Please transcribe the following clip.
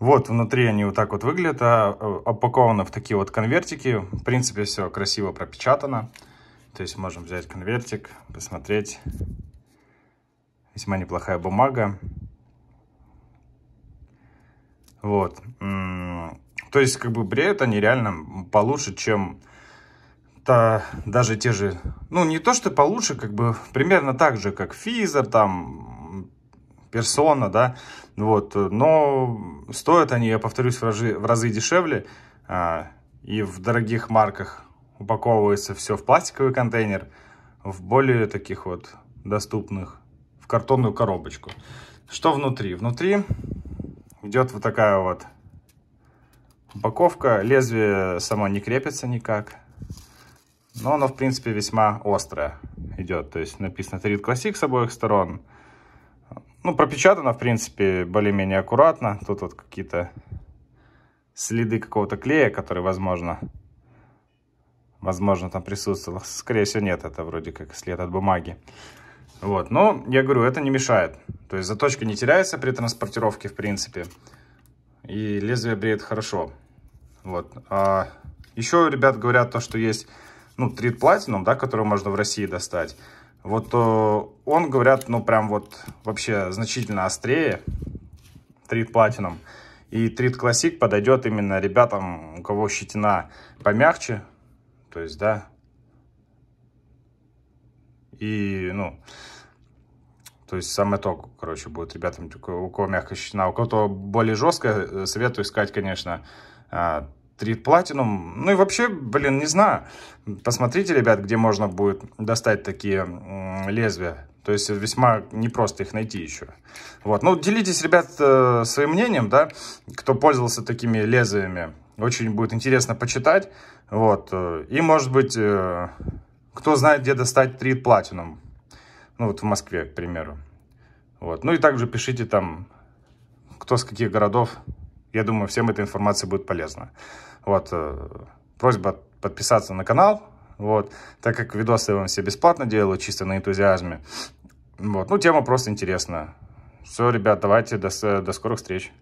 Вот, внутри они вот так вот выглядят, опакованы а, э, в такие вот конвертики. В принципе, все красиво пропечатано. То есть можем взять конвертик, посмотреть. Весьма неплохая бумага. Вот. То есть, как бы, бреют они реально получше, чем та, даже те же... Ну, не то, что получше, как бы, примерно так же, как Физер, там, персона, да, вот, но стоят они, я повторюсь, в разы, в разы дешевле, а, и в дорогих марках упаковывается все в пластиковый контейнер, в более таких вот доступных, в картонную коробочку. Что внутри? Внутри идет вот такая вот упаковка, лезвие само не крепится никак, но оно, в принципе, весьма острое идет. То есть написано Трит Classic с обоих сторон. Ну, пропечатано, в принципе, более-менее аккуратно. Тут вот какие-то следы какого-то клея, который, возможно, возможно, там присутствовал. Скорее всего, нет, это вроде как след от бумаги. Вот, но я говорю, это не мешает. То есть заточка не теряется при транспортировке, в принципе. И лезвие бреет хорошо. Вот. А еще ребят говорят то, что есть, ну, трит платином, да, который можно в России достать. Вот э, он, говорят, ну прям вот вообще значительно острее. Трит платином И Трит классик подойдет именно ребятам, у кого щетина помягче. То есть, да. И, ну, то есть самое то, короче, будет ребятам, у кого мягкая щетина. У кого-то более жесткая, э, советую искать, конечно, а, 3 Platinum. Ну и вообще, блин, не знаю. Посмотрите, ребят, где можно будет достать такие лезвия. То есть весьма непросто их найти еще. Вот. Ну, делитесь, ребят, э, своим мнением, да, кто пользовался такими лезвиями. Очень будет интересно почитать. Вот. И, может быть, э, кто знает, где достать 3 Platinum. Ну, вот в Москве, к примеру. Вот. Ну и также пишите там, кто с каких городов я думаю, всем эта информация будет полезна. Вот, э, просьба подписаться на канал, вот, так как видосы я вам все бесплатно делаю, чисто на энтузиазме. Вот, ну, тема просто интересная. Все, ребят, давайте, до, до скорых встреч.